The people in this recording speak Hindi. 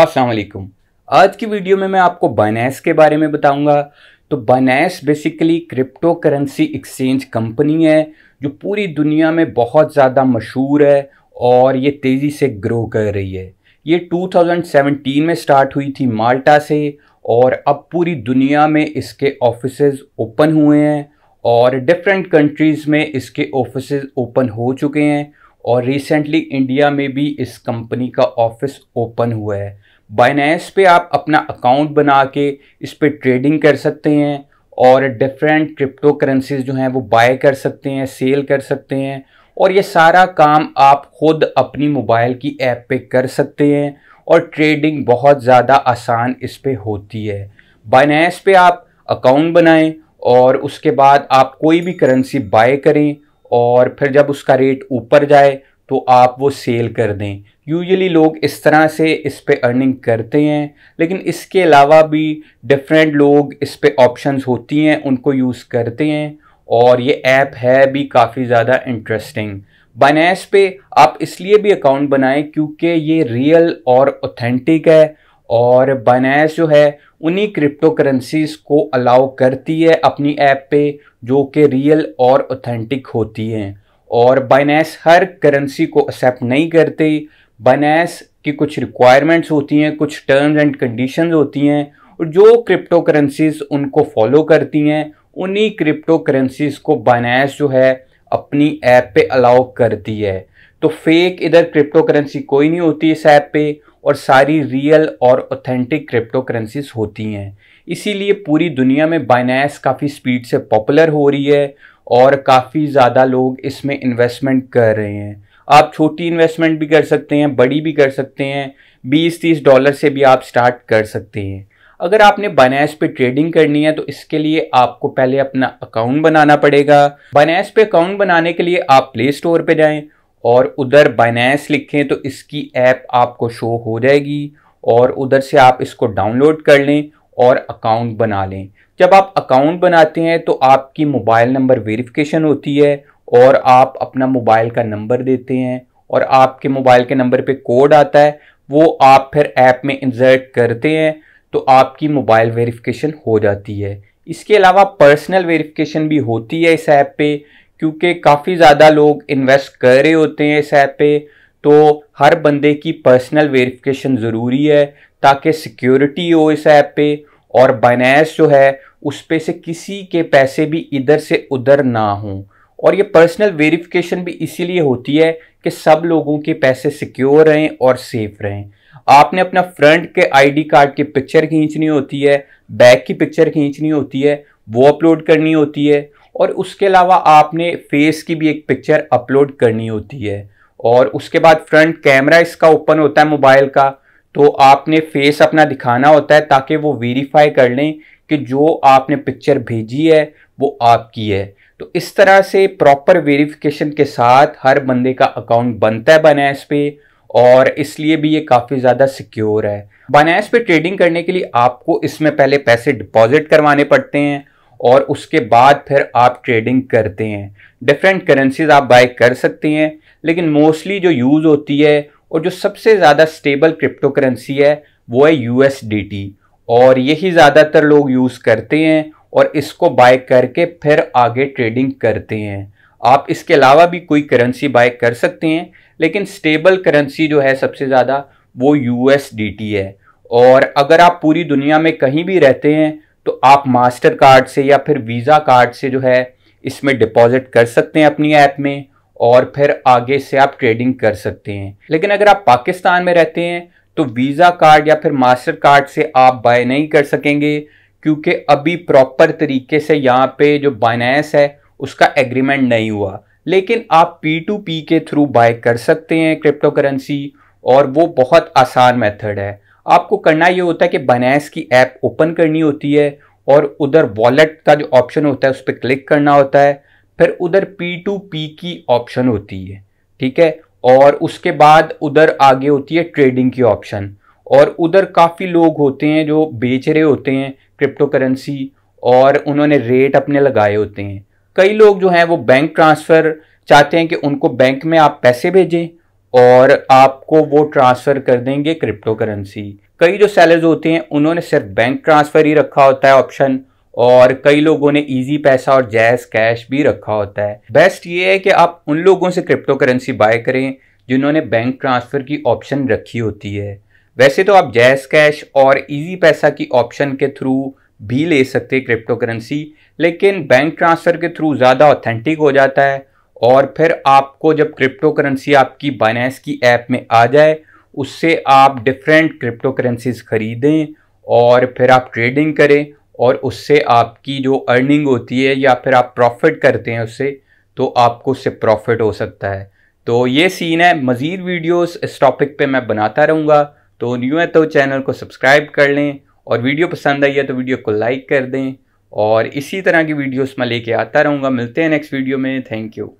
असलकुम आज की वीडियो में मैं आपको बाइनेस के बारे में बताऊंगा तो Binance basically cryptocurrency exchange company है जो पूरी दुनिया में बहुत ज़्यादा मशहूर है और ये तेज़ी से ग्रो कर रही है ये 2017 में स्टार्ट हुई थी माल्टा से और अब पूरी दुनिया में इसके ऑफिस ओपन हुए हैं और डिफरेंट कंट्रीज़ में इसके ऑफिस ओपन हो चुके हैं और रिसेंटली इंडिया में भी इस कंपनी का ऑफिस ओपन हुआ है बाइनेंस पे आप अपना अकाउंट बना के इस पर ट्रेडिंग कर सकते हैं और डिफरेंट क्रिप्टो करेंसीज जो हैं वो बाय कर सकते हैं सेल कर सकते हैं और ये सारा काम आप खुद अपनी मोबाइल की ऐप पे कर सकते हैं और ट्रेडिंग बहुत ज़्यादा आसान इस पर होती है बाइनेंस पे आप अकाउंट बनाएं और उसके बाद आप कोई भी करेंसी बाय करें और फिर जब उसका रेट ऊपर जाए तो आप वो सेल कर दें यूजली लोग इस तरह से इस पर अर्निंग करते हैं लेकिन इसके अलावा भी डिफरेंट लोग इस पर ऑप्शंस होती हैं उनको यूज़ करते हैं और ये ऐप है भी काफ़ी ज़्यादा इंटरेस्टिंग बाइनेस पे आप इसलिए भी अकाउंट बनाएं क्योंकि ये रियल और ऑथेंटिक है और बाइनेस जो है उन्हीं क्रिप्टो करेंसीज को अलाउ करती है अपनी ऐप पे जो कि रियल और ऑथेंटिक होती हैं और बाइनेस हर करेंसी को एक्सेप्ट नहीं करते बाइनेस की कुछ रिक्वायरमेंट्स होती हैं कुछ टर्म्स एंड कंडीशन होती हैं और जो क्रिप्टो करेंसीज उनको फॉलो करती हैं उन्हीं क्रिप्टो करेंसीज को बाइनेस जो है अपनी ऐप पे अलाउ करती है तो फेक इधर क्रिप्टो करेंसी कोई नहीं होती इस ऐप पे और सारी रियल और ऑथेंटिक क्रिप्टो करेंसीज होती हैं इसीलिए पूरी दुनिया में बाइनास काफ़ी स्पीड से पॉपुलर हो रही है और काफ़ी ज़्यादा लोग इसमें इन्वेस्टमेंट कर रहे हैं आप छोटी इन्वेस्टमेंट भी कर सकते हैं बड़ी भी कर सकते हैं बीस तीस डॉलर से भी आप स्टार्ट कर सकते हैं अगर आपने बनास पे ट्रेडिंग करनी है तो इसके लिए आपको पहले अपना अकाउंट बनाना पड़ेगा बनास पे अकाउंट बनाने के लिए आप प्ले स्टोर पे जाएं और उधर बनास लिखें तो इसकी ऐप आपको शो हो जाएगी और उधर से आप इसको डाउनलोड कर लें और अकाउंट बना लें जब आप अकाउंट बनाते हैं तो आपकी मोबाइल नंबर वेरिफिकेशन होती है और आप अपना मोबाइल का नंबर देते हैं और आपके मोबाइल के नंबर पे कोड आता है वो आप फिर ऐप में इंसर्ट करते हैं तो आपकी मोबाइल वेरिफिकेशन हो जाती है इसके अलावा पर्सनल वेरिफिकेशन भी होती है इस ऐप पे क्योंकि काफ़ी ज़्यादा लोग इन्वेस्ट कर रहे होते हैं इस ऐप पे तो हर बंदे की पर्सनल वेरिफिकेशन ज़रूरी है ताकि सिक्योरिटी हो इस ऐप पे और बाइनेंस जो है उस पे से किसी के पैसे भी इधर से उधर ना हों और ये पर्सनल वेरिफिकेशन भी इसीलिए होती है कि सब लोगों के पैसे सिक्योर रहें और सेफ रहें आपने अपना फ्रंट के आईडी कार्ड की पिक्चर खींचनी होती है बैक की पिक्चर खींचनी होती है वो अपलोड करनी होती है और उसके अलावा आपने फेस की भी एक पिक्चर अपलोड करनी होती है और उसके बाद फ्रंट कैमरा इसका ओपन होता है मोबाइल का तो आपने फेस अपना दिखाना होता है ताकि वो वेरीफाई कर लें कि जो आपने पिक्चर भेजी है वो आपकी है तो इस तरह से प्रॉपर वेरिफिकेशन के साथ हर बंदे का अकाउंट बनता है बनैस पे और इसलिए भी ये काफ़ी ज़्यादा सिक्योर है बनैस पे ट्रेडिंग करने के लिए आपको इसमें पहले पैसे डिपॉजिट करवाने पड़ते हैं और उसके बाद फिर आप ट्रेडिंग करते हैं डिफरेंट करेंसीज आप बाय कर सकते हैं लेकिन मोस्टली जो यूज़ होती है और जो सबसे ज़्यादा स्टेबल क्रिप्टो करेंसी है वो है यू और यही ज़्यादातर लोग यूज़ करते हैं और इसको बाय करके फिर आगे ट्रेडिंग करते हैं आप इसके अलावा भी कोई करेंसी बाय कर सकते हैं लेकिन स्टेबल करेंसी जो है सबसे ज़्यादा वो यू है और अगर आप पूरी दुनिया में कहीं भी रहते हैं तो आप मास्टर कार्ड से या फिर वीज़ा कार्ड से जो है इसमें डिपॉजिट कर सकते हैं अपनी ऐप में और फिर आगे से आप ट्रेडिंग कर सकते हैं लेकिन अगर आप पाकिस्तान में रहते हैं तो वीज़ा कार्ड या फिर मास्टर कार्ड से आप बाय नहीं कर सकेंगे क्योंकि अभी प्रॉपर तरीके से यहाँ पे जो बाइनेंस है उसका एग्रीमेंट नहीं हुआ लेकिन आप पी टू पी के थ्रू बाय कर सकते हैं क्रिप्टो करेंसी और वो बहुत आसान मेथड है आपको करना ये होता है कि बाइनेंस की ऐप ओपन करनी होती है और उधर वॉलेट का जो ऑप्शन होता है उस पर क्लिक करना होता है फिर उधर पी टू पी की ऑप्शन होती है ठीक है और उसके बाद उधर आगे होती है ट्रेडिंग की ऑप्शन और उधर काफ़ी लोग होते हैं जो बेच रहे होते हैं क्रिप्टो करेंसी और उन्होंने रेट अपने लगाए होते हैं कई लोग जो हैं वो बैंक ट्रांसफ़र चाहते हैं कि उनको बैंक में आप पैसे भेजें और आपको वो ट्रांसफ़र कर देंगे क्रिप्टो करेंसी कई जो सेलर्स होते हैं उन्होंने सिर्फ बैंक ट्रांसफ़र ही रखा होता है ऑप्शन और कई लोगों ने इजी पैसा और जैज कैश भी रखा होता है बेस्ट ये है कि आप उन लोगों से क्रिप्टो करेंसी बाय करें जिन्होंने बैंक ट्रांसफ़र की ऑप्शन रखी होती है वैसे तो आप जैज कैश और इजी पैसा की ऑप्शन के थ्रू भी ले सकते हैं क्रिप्टो करेंसी लेकिन बैंक ट्रांसफ़र के थ्रू ज़्यादा ऑथेंटिक हो जाता है और फिर आपको जब क्रिप्टो करेंसी आपकी बाइनेंस की ऐप में आ जाए उससे आप डिफरेंट क्रिप्टो करेंसीज ख़रीदें और फिर आप ट्रेडिंग करें और उससे आपकी जो अर्निंग होती है या फिर आप प्रॉफिट करते हैं उससे तो आपको उससे प्रॉफिट हो सकता है तो ये सीन है मज़ीद वीडियोस इस टॉपिक पे मैं बनाता रहूँगा तो न्यू है तो चैनल को सब्सक्राइब कर लें और वीडियो पसंद आई है तो वीडियो को लाइक कर दें और इसी तरह की वीडियोस मैं लेके आता रहूँगा मिलते हैं नेक्स्ट वीडियो में थैंक यू